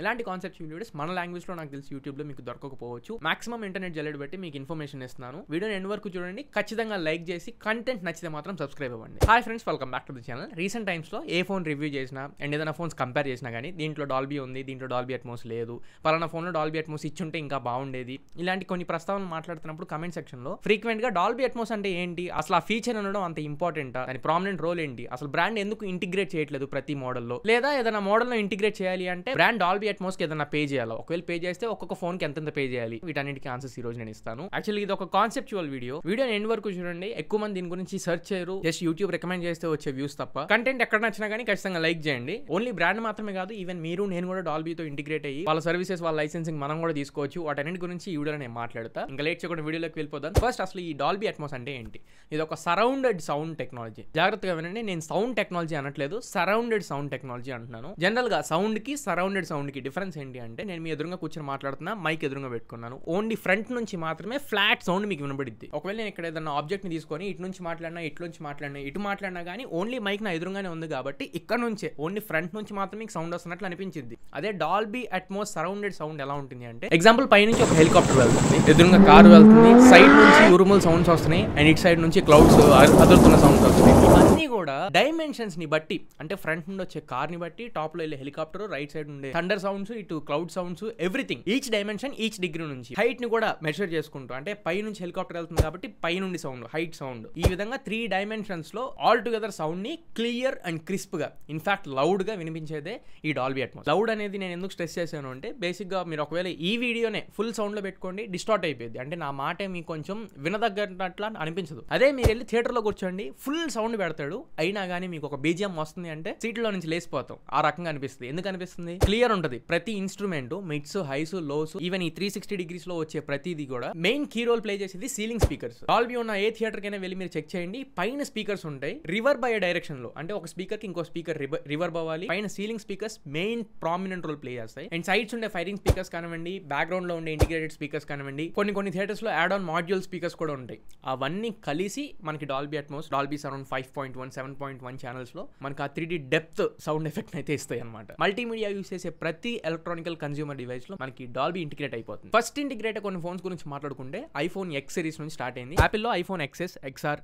ఇలాంటి concepts videos మన language లో నాకు తెలిసి యూట్యూబ్ లో మీకు దొరకకపోవచ్చు మాక్సిమం ఇంటర్నెట్ జల్లెడ్ పెట్టి మీకు ఇన్ఫర్మేషన్ ఇస్తున్నాను వీడియోని ఎండ్ వరకు చూడండి ఖచ్చితంగా లైక్ చేసి కంటెంట్ నచ్చితే మాత్రం సబ్స్క్రైబ్ అవ్వండి hi friends welcome back to the channel recent times లో ఏ ఫోన్ రివ్యూ చేసినా అండ్ ఏదైనా ఫోన్స్ కంపేర్ చేసినా కానీ దీంట్లో డాల్బీ ఉంది దీంట్లో డాల్బీ అట్మోస్ లేదు పలానా ఫోన్లో డాల్బీ అట్మోస్ ఇచ్చుంటే ఇంకా బాగుండేది ఇలాంటి కొన్ని ప్రస్తావనలు మాట్లాడుతున్నప్పుడు కమెంట్ సెక్షన్ లో ఫ్రీక్వెంట్ గా డాల్బీ అట్మోస్ అంటే ఏంటి అసలు ఆ ఫీచర్ అనడం అంత ఇంపార్టెంట్ దాని ప్రామినెంట్ రోల్ ఏంటి అసలు బ్రాండ్ ఎందుకు ఇంటిగ్రేట్ చేయట్లేదు ప్రతి మోడల్లో లేదా ఏదైనా మోడల్ ఇంటిగ్రేట్ చేయాలి అంటే బ్రాండ్ డాల్బీ బి అట్మోస్కి ఏదైనా పే చేయాలా ఒకవేళ పే చేస్తే ఒక్కొక్క కి ఎంత పే చేయాలి వీటన్నిటికీ ఆన్సర్స్ ఈ రోజు నేను ఇస్తాను యాక్చువల్లీ ఇది ఒక కాన్సెప్చువల్ వీడియో వీడియో ఎండ్ వరకు చూడండి ఎక్కువ మంది దీని గురించి సెర్చ్ చేయరు జస్ట్ యూట్యూబ్ రికమెండ్ చేస్తే వచ్చే వ్యూస్ తప్ప కంటెంట్ ఎక్కడ నచ్చినా కానీ ఖచ్చితంగా లైక్ చేయండి ఓన్లీ బ్రాండ్ మాత్రమే కాదు ఈవెన్ మీరు నేను కూడా డాల్బీతో ఇంటిగ్రేట్ అయ్యి వాళ్ళ సర్వీసెస్ వాళ్ళ లైసెన్సింగ్ మనం కూడా తీసుకోవచ్చు వాటన్నిటి గురించి ఈ వీడియో నేను మాట్లాడతా ఇంకా లేట్ చేయకుండా వీడియోలోకి వెళ్ళిపోతాను ఫస్ట్ అసలు ఈ డాల్బీ అట్మోస్ అంటే ఏంటి ఇది ఒక సరౌండెడ్ సౌండ్ టెక్నాలజీ జాగ్రత్తగా వినండి నేను సౌండ్ టెక్నాలజీ అనట్లేదు సరౌండెడ్ సౌండ్ టెక్నాలజీ అంటున్నాను జనరల్ గా సౌండ్ కి సరౌండెడ్ సౌండ్ దీనికి డిఫరెన్స్ ఏంటి అంటే నేను మీ ఎదురుగా కూర్చొని మాట్లాడుతున్నా మైక్ ఎదురుగా పెట్టుకున్నాను ఓన్లీ ఫ్రంట్ నుంచి మాత్రమే ఫ్లాట్ సౌండ్ మీకు వినబడిద్ది ఒకవేళ నేను ఇక్కడ ఏదైనా ఆబ్జెక్ట్ని తీసుకొని ఇటు నుంచి మాట్లాడినా ఇటు నుంచి మాట్లాడినా ఇటు మాట్లాడినా కానీ ఓన్లీ మైక్ నా ఎదురుగానే ఉంది కాబట్టి ఇక్కడ నుంచే ఓన్లీ ఫ్రంట్ నుంచి మాత్రమే మీకు సౌండ్ వస్తున్నట్లు అనిపించింది అదే డాల్బీ అట్మోస్ సరౌండెడ్ సౌండ్ ఎలా ఉంటుంది అంటే ఎగ్జాంపుల్ పై నుంచి ఒక హెలికాప్టర్ వెళ్తుంది ఎదురుగా కారు వెళ్తుంది సైడ్ నుంచి ఉరుముల సౌండ్స్ వస్తున్నాయి అండ్ ఇటు సైడ్ నుంచి క్లౌడ్స్ అదురుతున్న సౌండ్స్ వస్తున్నాయి ఇవన్నీ కూడా డైమెన్షన్స్ ని బట్టి అంటే ఫ్రంట్ నుండి వచ్చే కార్ ని బట్టి టాప్ లో వెళ్ళే హెలికాప్టర్ రైట్ సైడ్ ఉండే థండర్ సౌండ్స్ ఇటు cloud sounds everything each dimension each degree నుంచి హైట్ ని కూడా మెషర్ చేసుకుంటూ అంటే పై నుంచి హెలికాప్టర్ వెళ్తుంది కాబట్టి పై నుండి సౌండ్ హైట్ సౌండ్ ఈ విధంగా త్రీ డైమెన్షన్స్ లో ఆల్ టుగెదర్ సౌండ్ ని క్లియర్ అండ్ క్రిస్ప్ గా ఇన్ఫాక్ట్ లౌడ్ గా వినిపించేదే ఈ డాల్బీ అట్మాస్ లౌడ్ అనేది నేను ఎందుకు స్ట్రెస్ చేశాను అంటే బేసిక్ గా మీరు ఒకవేళ ఈ వీడియోనే ఫుల్ సౌండ్ లో పెట్టుకోండి డిస్టార్ట్ అయిపోయింది అంటే నా మాటే మీకు కొంచెం వినదగ్గట్లా అనిపించదు అదే మీరు వెళ్ళి థియేటర్ లో కూర్చోండి ఫుల్ సౌండ్ పెడతాడు అయినా కానీ మీకు ఒక బీజిఎం వస్తుంది అంటే సీట్లో నుంచి లేసిపోతాం ఆ రకంగా అనిపిస్తుంది ఎందుకు అనిపిస్తుంది క్లియర్ ఉంటుంది ఉంటుంది ప్రతి instrument mids highs lows even ఈ త్రీ సిక్స్టీ డిగ్రీస్ లో వచ్చే ప్రతిది కూడా మెయిన్ కీ రోల్ ప్లే చేసేది సీలింగ్ స్పీకర్స్ డాల్బీ ఉన్న ఏ థియేటర్ కైనా వెళ్ళి మీరు చెక్ చేయండి పైన స్పీకర్స్ ఉంటాయి రివర్ బై డైరెక్షన్ లో అంటే ఒక స్పీకర్ కి ఇంకో స్పీకర్ రివర్ అవ్వాలి పైన ceiling speakers main prominent role play చేస్తాయి అండ్ సైడ్స్ ఉండే ఫైరింగ్ స్పీకర్స్ కానివ్వండి బ్యాక్గ్రౌండ్ లో ఉండే ఇంటిగ్రేటెడ్ స్పీకర్స్ కానివ్వండి కొన్ని కొన్ని థియేటర్స్ లో యాడ్ ఆన్ మాడ్యూల్ స్పీకర్స్ కూడా ఉంటాయి అవన్నీ కలిసి మనకి Dolby Atmos Dolby surround five point one seven point one channels లో మనకి ఆ త్రీ డెప్త్ సౌండ్ ఎఫెక్ట్ అయితే ఇస్తాయి అనమాట మల్టీమీడియా యూస్ చేసే ప్రతి ప్రతి ఎలక్ట్రానికల్ కన్స్యూమర్ లో మనకి డాల్బీ ఇంటిగ్రేట్ అయిపోతుంది ఫస్ట్ ఇంటిగ్రేట్ కొన్ని ఫోన్స్ గురించి మాట్లాడుకుంటే ఐఫోన్ ఎక్స్ సిరీస్ నుంచి స్టార్ట్ అయింది లో ఐఫోన్ ఎక్స్ఎస్ ఎక్స్ఆర్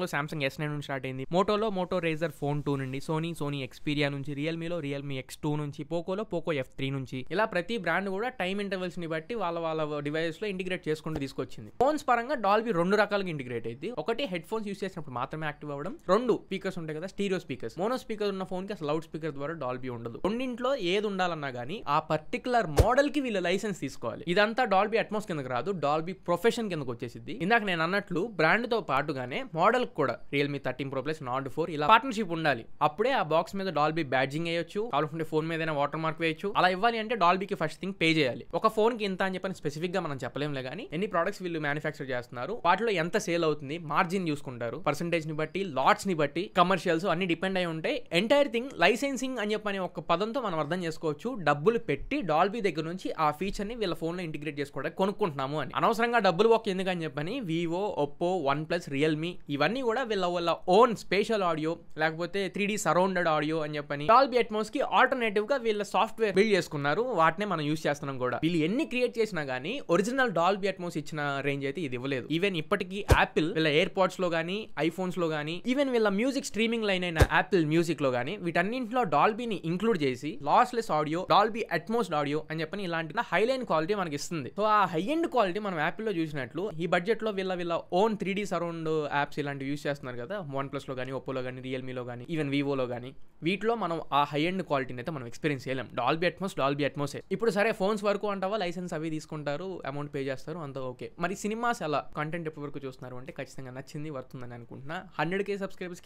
లో సామ్సంగ్ ఎస్ నైన్ నుంచి స్టార్ట్ అయింది మోటోలో మోటో రేజర్ ఫోన్ టూ నుండి సోనీ సోనీ ఎక్స్పీరియా నుంచి రియల్మీలో రియల్మీ ఎక్స్ టూ నుంచి పోకోలో పోకో ఎఫ్ త్రీ నుంచి ఇలా ప్రతి బ్రాండ్ కూడా టైం ని బట్టి వాళ్ళ వాళ్ళ డివైస్ లో ఇంటిగ్రేట్ చేసుకుంటూ తీసుకొచ్చింది ఫోన్స్ పరంగా డాల్బీ రెండు రకాలుగా ఇంటిగ్రేట్ అయింది ఒకటి హెడ్ ఫోన్స్ యూస్ చేసినప్పుడు మాత్రమే యాక్టివ్ అవ్వడం రెండు స్పీకర్స్ ఉంటాయి కదా స్టీరియో స్పీకర్స్ మోనో స్పీకర్ ఉన్న కి అసలు లౌడ్ స్పీకర్ ద్వారా డాల్బీ ఉండదు రెండింట్లో ఏది ఉండాలన్నా కానీ ఆ పర్టికులర్ మోడల్ కి వీళ్ళు లైసెన్స్ తీసుకోవాలి ఇదంతా డాల్బీ అట్మాస్ కిందకు రాదు డాల్బీ ప్రొఫెషన్ కిందకి వచ్చేసింది ఇందాక నేను అన్నట్లు బ్రాండ్ తో పాటుగానే మోడల్ కూడా Realme thirteen pro plus not four ఇలా పార్ట్నర్షిప్ ఉండాలి అప్పుడే ఆ బాక్స్ మీద డాల్బీ బ్యాడ్జింగ్ వేయొచ్చు కావాలంటే ఫోన్ మీద వాటర్ మార్క్ వేయచ్చు అలా ఇవ్వాలి అంటే డాల్బీకి ఫస్ట్ థింగ్ పే చేయాలి ఒక ఫోన్ కి ఇంత అని చెప్పని స్పెసిఫిక్ గా మనం చెప్పలేంలే కానీ ఎన్ని ప్రొడక్ట్స్ వీళ్ళు మ్యానుఫ్యాక్చర్ చేస్తున్నారు వాటిలో ఎంత సేల్ అవుతుంది మార్జిన్ చూసుకుంటారు పర్సంటేజ్ ని బట్టి లాట్స్ ని బట్టి కమర్షియల్స్ అన్ని డిపెండ్ అయి ఉంటాయి ఎంటైర్ థింగ్ లైసెన్సింగ్ అని చెప్పని ఒక పదంతో మనం అర్థం చేసుకోవచ్చు డబ్బులు పెట్టి డాల్బీ దగ్గర నుంచి ఆ ఫీచర్ని వీళ్ళ ఫోన్లో ఇంటిగ్రేట్ చేసుకోవడానికి కొనుక్కుంటున్నాము అని అనవసరంగా డబ్బులు ఒక ఎందుకని చెప్పని Vivo Oppo OnePlus Realme ఇవన్నీ కూడా వీళ్ళ వాళ్ళ ఓన్ స్పెషల్ ఆడియో లేకపోతే త్రీ సరౌండెడ్ ఆడియో అని చెప్పని డాల్బీ అట్మోస్ కి ఆల్టర్నేటివ్ గా వీళ్ళ సాఫ్ట్వేర్ బిల్డ్ చేసుకున్నారు వాటినే మనం యూస్ చేస్తున్నాం కూడా వీళ్ళు ఎన్ని క్రియేట్ చేసినా కానీ ఒరిజినల్ డాల్బీ అట్మోస్ ఇచ్చిన రేంజ్ అయితే ఇది ఇవ్వలేదు ఈవెన్ ఇప్పటికీ యాపిల్ వీళ్ళ ఎయిర్ పాడ్స్ లో కానీ ఐఫోన్స్ లో కానీ ఈవెన్ వీళ్ళ మ్యూజిక్ స్ట్రీమింగ్ లైన్ అయిన యాపిల్ మ్యూజిక్ లో గానీ వీటన్నింటిలో డాల్బీని ఇంక్లూడ్ చేసి lossless audio Dolby Atmos audio అని చెప్పని ఇలాంటి హై లైన్ క్వాలిటీ మనకి ఇస్తుంది సో ఆ హై ఎండ్ క్వాలిటీ మనం లో చూసినట్లు ఈ బడ్జెట్లో వీళ్ళ వీళ్ళ own three D surround apps ఇలాంటివి యూస్ చేస్తున్నారు కదా వన్ ప్లస్లో కానీ ఒప్పోలో కానీ రియల్మీలో కానీ ఈవెన్ వివోలో కానీ వీటిలో మనం ఆ హై ఎండ్ క్వాలిటీని అయితే మనం ఎక్స్పీరియన్స్ చేయలేం డాల్బీ అట్మోస్ డాల్బీ అట్మోసే ఇప్పుడు సరే ఫోన్స్ వరకు అంటావా లైసెన్స్ అవి తీసుకుంటారు అమౌంట్ పే చేస్తారు అంత ఓకే మరి సినిమాస్ అలా కంటెంట్ ఎప్పటి వరకు చూస్తున్నారు అంటే ఖచ్చితంగా నచ్చింది వర్తుందని అనుకుంటున్నా హండ్రెడ్ కే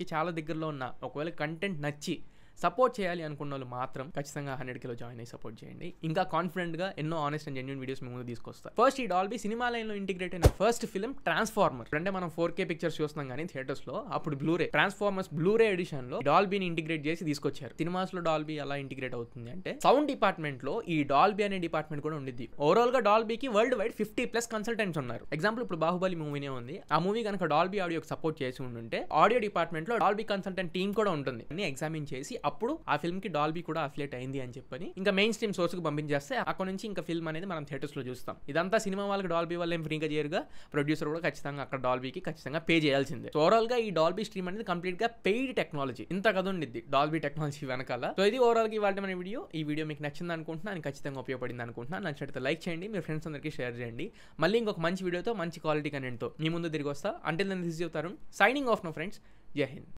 కి చాలా దగ్గరలో ఉన్న ఒకవేళ కంటెంట్ నచ్చి సపోర్ట్ చేయాలి అనుకున్న వాళ్ళు మాత్రం ఖచ్చితంగా హండ్రెడ్ కిలో జాయిన్ అయ్యి సపోర్ట్ చేయండి ఇంకా కాన్ఫిడెంట్గా ఎన్నో ఆనెస్ట్ అండ్ జెన్యున్ వీడియోస్ ముందు తీసుకొస్తా ఫస్ట్ ఈ డాల్బీ సినిమా లైన్లో ఇంటిగ్రేట్ అయిన ఫస్ట్ ఫిల్మ్ ట్రాన్స్ఫార్మర్ అంటే మనం ఫోర్ కే పిక్చర్స్ చూస్తున్నాం కానీ థియేటర్స్లో అప్పుడు బ్లూరే ట్రాన్స్ఫార్మర్స్ బ్లూరే ఎడిషన్లో డాల్బీని ఇంటిగ్రేట్ చేసి తీసుకొచ్చారు సినిమాస్లో డాల్బీ ఎలా ఇంటిగ్రేట్ అవుతుంది అంటే సౌండ్ డిపార్ట్మెంట్లో ఈ డాల్బీ అనే డిపార్ట్మెంట్ కూడా ఉండిద్ది ఓవరాల్గా డాల్బీకి world wide fifty plus consultants ఉన్నారు ఎగ్జాంపుల్ ఇప్పుడు బాహుబలి మూవీనే ఉంది ఆ మూవీ కనుక డాల్బీ ఆడియోకి సపోర్ట్ చేసి ఉంటుంటే ఆడియో డిపార్ట్మెంట్లో డాల్బీ కన్సల్టెంట్ టీమ్ కూడా ఉంటుంది ఎగ్జామిన్ చేసి అప్పుడు ఆ ఫిల్మ్ కి డాల్బీ కూడా అఫిలేట్ అయింది అని చెప్పని ఇంకా మెయిన్ స్ట్రీమ్ సోర్స్ కు పంపించేస్తే అక్కడ నుంచి ఇంకా ఫిల్మ్ అనేది మనం థియేటర్స్ లో చూస్తాం ఇదంతా సినిమా వాళ్ళకి డాల్బీ వాళ్ళు ఫ్రీగా చేయరుగా ప్రొడ్యూసర్ కూడా ఖచ్చితంగా అక్కడ డాల్బీకి ఖచ్చితంగా పే చేయాల్సిందే ఓవరాల్ గా ఈ డాల్బీ స్ట్రీమ్ అనేది కంప్లీట్ గా పెయిడ్ టెక్నాలజీ ఇంత కదండిద్ది డాల్బీ టెక్నాలజీ వెనకాల సో ఇది ఓవరాల్ గా ఇవాళ మన వీడియో ఈ వీడియో మీకు నచ్చింది అనుకుంటున్నాను ఖచ్చితంగా ఉపయోగపడింది అనుకుంటున్నాను నచ్చినట్టు లైక్ చేయండి మీ ఫ్రెండ్స్ అందరికి షేర్ చేయండి మళ్ళీ ఇంకొక మంచి వీడియోతో మంచి క్వాలిటీ కంటెంట్తో మీ ముందు తిరిగి వస్తా అంటే నేను రిసీవ్ అవుతారు సైనింగ్ ఆఫ్ నో ఫ్రెండ్స్ జై హింద్